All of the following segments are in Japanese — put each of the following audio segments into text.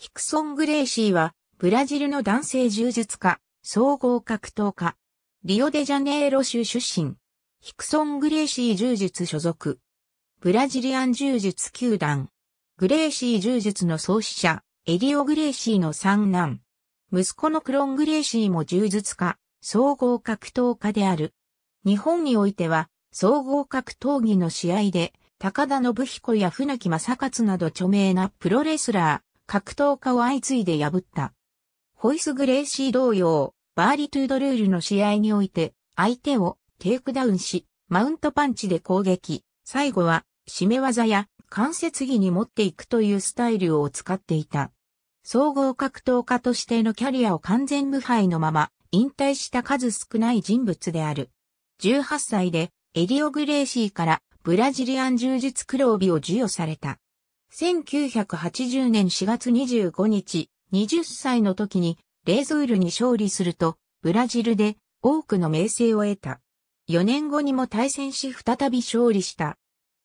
ヒクソン・グレイシーは、ブラジルの男性柔術家、総合格闘家、リオデジャネイロ州出身、ヒクソン・グレイシー柔術所属、ブラジリアン柔術球団、グレイシー柔術の創始者、エリオ・グレイシーの三男、息子のクロン・グレイシーも柔術家、総合格闘家である。日本においては、総合格闘技の試合で、高田信彦や船木正勝など著名なプロレスラー、格闘家を相次いで破った。ホイス・グレイシー同様、バーリトゥードルールの試合において、相手をテイクダウンし、マウントパンチで攻撃、最後は締め技や関節技に持っていくというスタイルを使っていた。総合格闘家としてのキャリアを完全無敗のまま、引退した数少ない人物である。18歳でエリオ・グレイシーからブラジリアン柔術黒帯を授与された。1980年4月25日、20歳の時にレイズールに勝利すると、ブラジルで多くの名声を得た。4年後にも対戦し再び勝利した。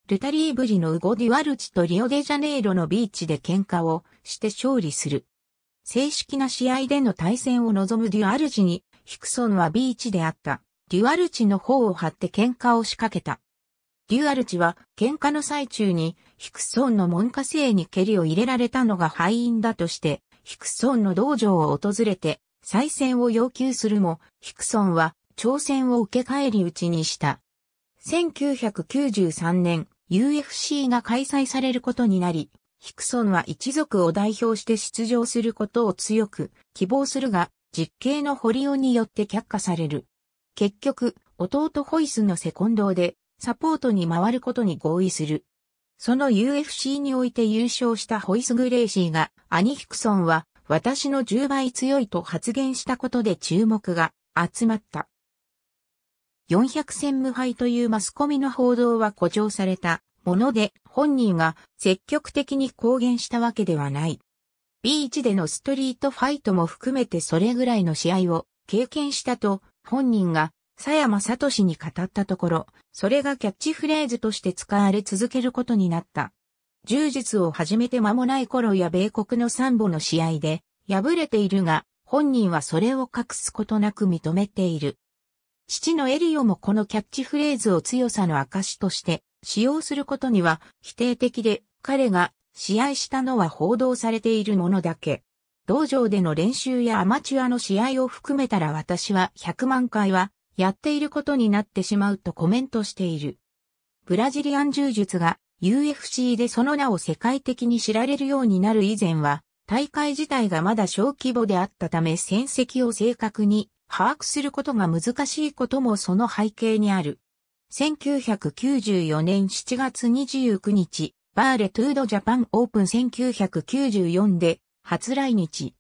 ルタリーブリのウゴデュアルチとリオデジャネイロのビーチで喧嘩をして勝利する。正式な試合での対戦を望むデュアルチに、ヒクソンはビーチであった。デュアルチの方を張って喧嘩を仕掛けた。デュアルチは喧嘩の最中にヒクソンの門下生に蹴りを入れられたのが敗因だとして、ヒクソンの道場を訪れて再戦を要求するも、ヒクソンは挑戦を受け返り討ちにした。1993年、UFC が開催されることになり、ヒクソンは一族を代表して出場することを強く希望するが、実刑の堀尾によって却下される。結局、弟ホイスのセコンドでサポートに回ることに合意する。その UFC において優勝したホイス・グレイシーが、アニ・ヒクソンは、私の10倍強いと発言したことで注目が集まった。400戦無敗というマスコミの報道は誇張されたもので、本人が積極的に公言したわけではない。ビーチでのストリートファイトも含めてそれぐらいの試合を経験したと本人が佐山聡に語ったところ、それがキャッチフレーズとして使われ続けることになった。柔術を始めて間もない頃や米国のサンボの試合で敗れているが、本人はそれを隠すことなく認めている。父のエリオもこのキャッチフレーズを強さの証として使用することには否定的で、彼が試合したのは報道されているものだけ。道場での練習やアマチュアの試合を含めたら私は100万回はやっていることになってしまうとコメントしている。ブラジリアン柔術が UFC でその名を世界的に知られるようになる以前は、大会自体がまだ小規模であったため戦績を正確に把握することが難しいこともその背景にある。1994年7月29日、バーレトゥードジャパンオープン1994で初来日。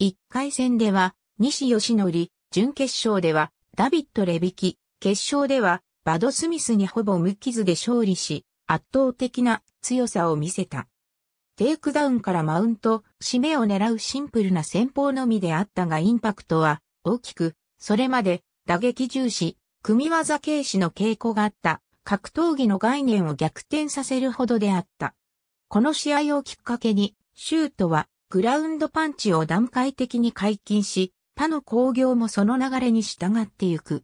1回戦では、西義則、準決勝では、ダビッド・レビキ、決勝では、バド・スミスにほぼ無傷で勝利し、圧倒的な強さを見せた。テイクダウンからマウント、締めを狙うシンプルな戦法のみであったがインパクトは大きく、それまで打撃重視、組技軽視の傾向があった格闘技の概念を逆転させるほどであった。この試合をきっかけに、シュートはグラウンドパンチを段階的に解禁し、他の工業もその流れに従ってゆく。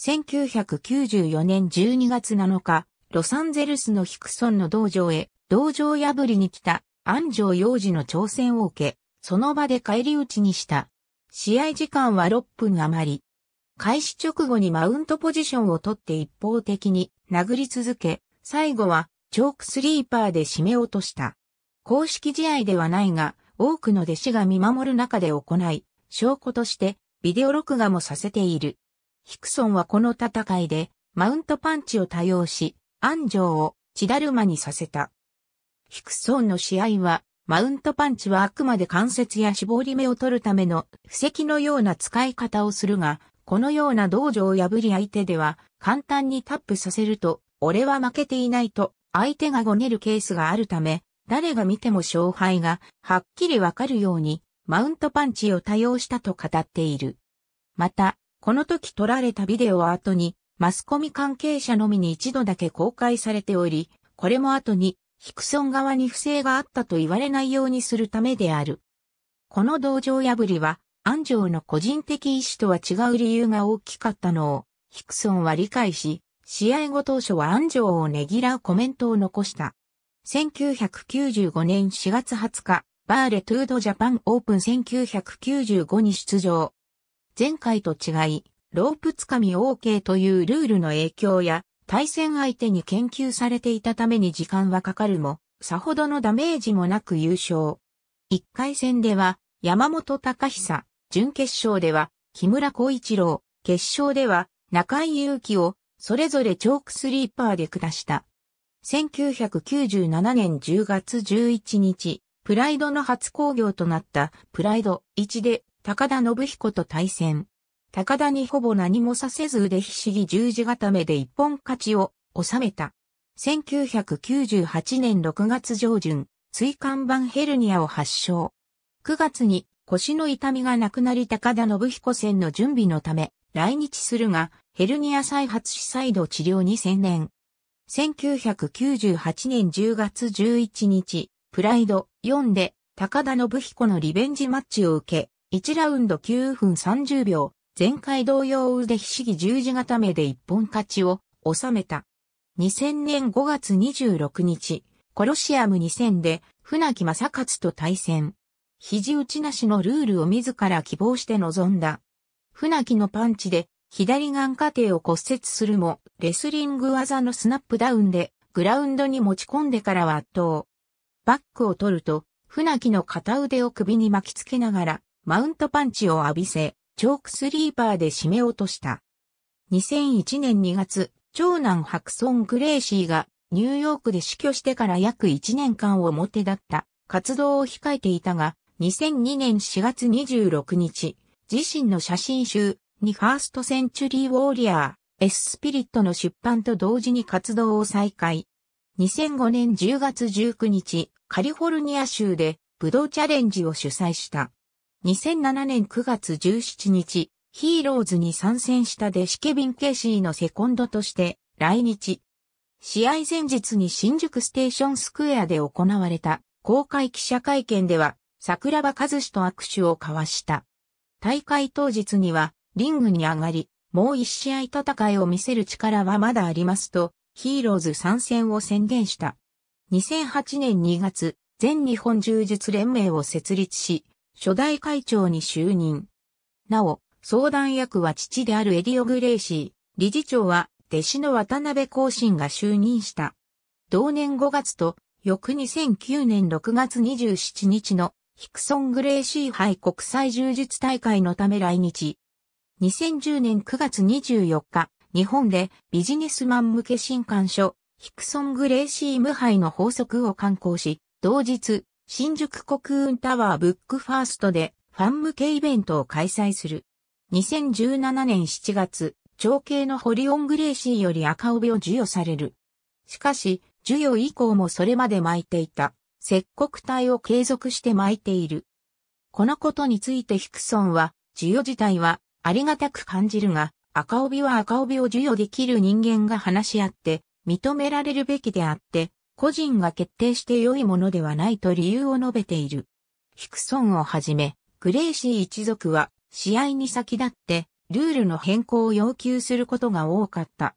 1994年12月7日、ロサンゼルスのヒクソンの道場へ、道場破りに来た安城洋次の挑戦を受け、その場で帰り討ちにした。試合時間は6分余り。開始直後にマウントポジションを取って一方的に殴り続け、最後はチョークスリーパーで締め落とした。公式試合ではないが、多くの弟子が見守る中で行い、証拠としてビデオ録画もさせている。ヒクソンはこの戦いでマウントパンチを多用し、安城を血だるまにさせた。ヒクソンの試合は、マウントパンチはあくまで関節や絞り目を取るための布石のような使い方をするが、このような道場を破り相手では簡単にタップさせると、俺は負けていないと相手がごねるケースがあるため、誰が見ても勝敗がはっきりわかるようにマウントパンチを多用したと語っている。また、この時撮られたビデオは後に、マスコミ関係者のみに一度だけ公開されており、これも後に、ヒクソン側に不正があったと言われないようにするためである。この道場破りは、安城の個人的意思とは違う理由が大きかったのを、ヒクソンは理解し、試合後当初は安城をねぎらうコメントを残した。1995年4月20日、バーレトゥードジャパンオープン1995に出場。前回と違い、ロープつかみ OK というルールの影響や、対戦相手に研究されていたために時間はかかるも、さほどのダメージもなく優勝。1回戦では、山本隆久、準決勝では、木村光一郎、決勝では、中井祐希を、それぞれチョークスリーパーで下した。1997年10月11日、プライドの初興行となったプライド1で高田信彦と対戦。高田にほぼ何もさせず腕ひしぎ十字固めで一本勝ちを収めた。1998年6月上旬、椎間板ヘルニアを発症。9月に腰の痛みがなくなり高田信彦戦の準備のため来日するが、ヘルニア再発し再度治療に専念。1998年10月11日、プライド4で高田信彦のリベンジマッチを受け、1ラウンド9分30秒、前回同様腕ひしぎ十字固めで一本勝ちを収めた。2000年5月26日、コロシアム2000で船木正勝と対戦。肘打ちなしのルールを自ら希望して臨んだ。船木のパンチで左眼下底を骨折するも、レスリング技のスナップダウンでグラウンドに持ち込んでからは圧倒。バックを取ると、船木の片腕を首に巻きつけながら、マウントパンチを浴びせ、チョークスリーパーで締め落とした。2001年2月、長男ハクソン・グレーシーがニューヨークで死去してから約1年間をもてだった活動を控えていたが、2002年4月26日、自身の写真集にファーストセンチュリー・ウォーリアー、エス・スピリットの出版と同時に活動を再開。2005年10月19日、カリフォルニア州でブドウチャレンジを主催した。2007年9月17日、ヒーローズに参戦したデシケビン・ケシーのセコンドとして来日。試合前日に新宿ステーションスクエアで行われた公開記者会見では桜庭和志と握手を交わした。大会当日にはリングに上がり、もう一試合戦いを見せる力はまだありますとヒーローズ参戦を宣言した。2008年2月、全日本柔術連盟を設立し、初代会長に就任。なお、相談役は父であるエディオ・グレイシー、理事長は弟子の渡辺孝信が就任した。同年5月と、翌2009年6月27日のヒクソン・グレイシー杯国際柔術大会のため来日。2010年9月24日、日本でビジネスマン向け新刊書、ヒクソン・グレーシー・ム敗の法則を刊行し、同日、新宿国運タワーブックファーストでファン向けイベントを開催する。2017年7月、長兄のホリオン・グレーシーより赤帯を授与される。しかし、授与以降もそれまで巻いていた、石国体を継続して巻いている。このことについてヒクソンは、授与自体はありがたく感じるが、赤帯は赤帯を授与できる人間が話し合って認められるべきであって、個人が決定して良いものではないと理由を述べている。ヒクソンをはじめ、グレイシー一族は試合に先立ってルールの変更を要求することが多かった。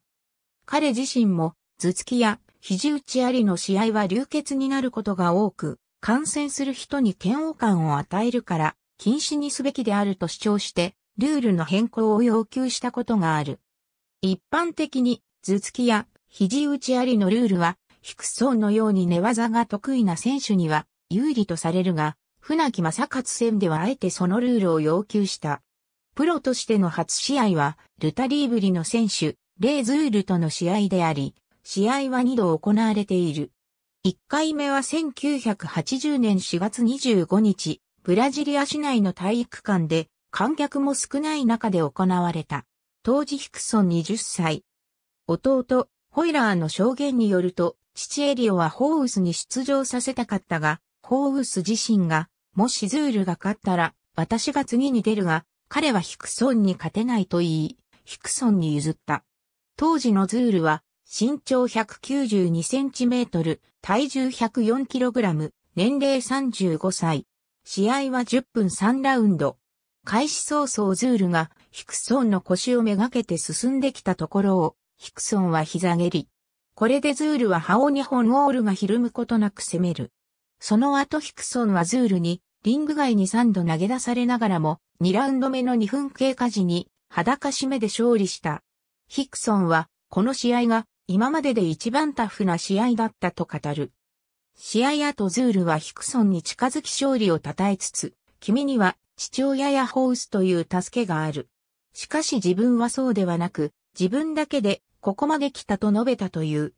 彼自身も頭突きや肘打ちありの試合は流血になることが多く、感染する人に嫌悪感を与えるから禁止にすべきであると主張してルールの変更を要求したことがある。一般的に、頭突きや肘打ちありのルールは、低層のように寝技が得意な選手には有利とされるが、船木正勝戦ではあえてそのルールを要求した。プロとしての初試合は、ルタリーブリの選手、レイズールとの試合であり、試合は2度行われている。1回目は1980年4月25日、ブラジリア市内の体育館で、観客も少ない中で行われた。当時ヒクソン20歳。弟、ホイラーの証言によると、父エリオはホーウスに出場させたかったが、ホーウス自身が、もしズールが勝ったら、私が次に出るが、彼はヒクソンに勝てないと言い、ヒクソンに譲った。当時のズールは、身長192センチメートル、体重104キログラム、年齢35歳。試合は10分3ラウンド。開始早々ズールがヒクソンの腰をめがけて進んできたところを、ヒクソンは膝蹴り。これでズールは覇王2本オールがひるむことなく攻める。その後ヒクソンはズールに、リング外に3度投げ出されながらも、2ラウンド目の2分経過時に、裸締めで勝利した。ヒクソンは、この試合が、今までで一番タフな試合だったと語る。試合後ズールはヒクソンに近づき勝利を称えつつ、君には父親やホースという助けがある。しかし自分はそうではなく、自分だけでここまで来たと述べたという。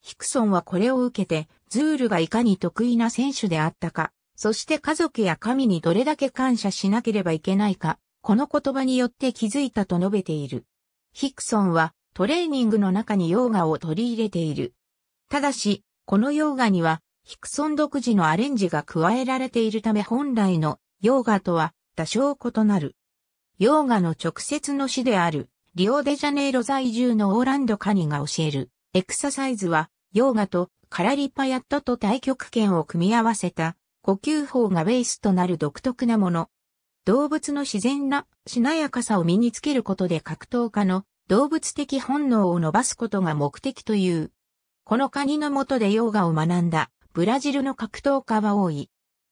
ヒクソンはこれを受けて、ズールがいかに得意な選手であったか、そして家族や神にどれだけ感謝しなければいけないか、この言葉によって気づいたと述べている。ヒクソンはトレーニングの中にヨーガを取り入れている。ただし、このヨーガにはヒクソン独自のアレンジが加えられているため本来のヨーガとは多少異なる。ヨーガの直接の師である、リオデジャネイロ在住のオーランド・カニが教える、エクササイズは、ヨーガとカラリパヤットと対極拳を組み合わせた、呼吸法がベースとなる独特なもの。動物の自然なしなやかさを身につけることで格闘家の動物的本能を伸ばすことが目的という。このカニの下でヨーガを学んだブラジルの格闘家は多い。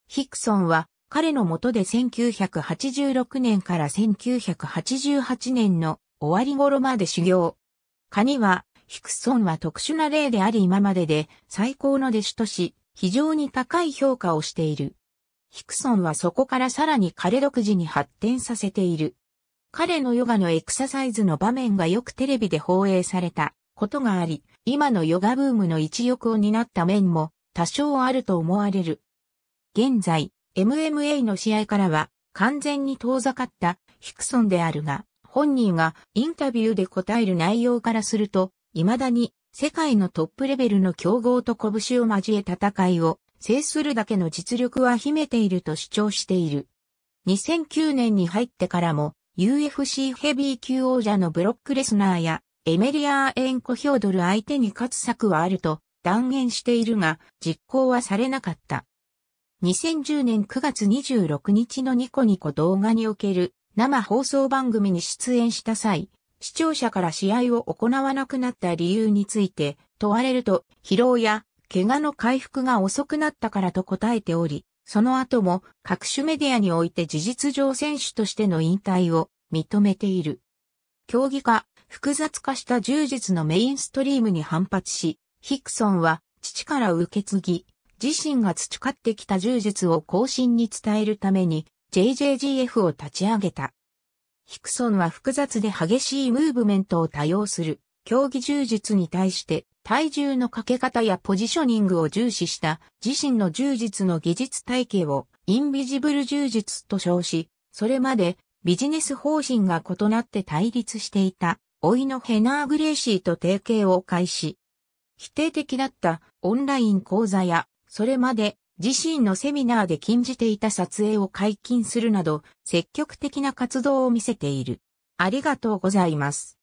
ヒクソンは彼の下で1986年から1988年の終わり頃まで修行。カニは、ヒクソンは特殊な例であり今までで最高の弟子とし、非常に高い評価をしている。ヒクソンはそこからさらに彼独自に発展させている。彼のヨガのエクササイズの場面がよくテレビで放映されたことがあり、今のヨガブームの一翼を担った面も多少あると思われる。現在、MMA の試合からは完全に遠ざかったヒクソンであるが、本人がインタビューで答える内容からすると、未だに世界のトップレベルの強豪と拳を交え戦いを制するだけの実力は秘めていると主張している。2009年に入ってからも UFC ヘビー級王者のブロックレスナーやエメリアーエンコヒョードル相手に勝つ策はあると断言しているが実行はされなかった。2010年9月26日のニコニコ動画における生放送番組に出演した際、視聴者から試合を行わなくなった理由について問われると疲労や怪我の回復が遅くなったからと答えており、その後も各種メディアにおいて事実上選手としての引退を認めている。競技化、複雑化した柔術のメインストリームに反発し、ヒクソンは父から受け継ぎ、自身が培ってきた柔術を後進に伝えるために JJGF を立ち上げた。ヒクソンは複雑で激しいムーブメントを多用する競技柔術に対して体重のかけ方やポジショニングを重視した自身の柔術の技術体系をインビジブル柔術と称し、それまでビジネス方針が異なって対立していた、老いのヘナー・グレーシーと提携を開始。否定的だったオンライン講座やそれまで自身のセミナーで禁じていた撮影を解禁するなど積極的な活動を見せている。ありがとうございます。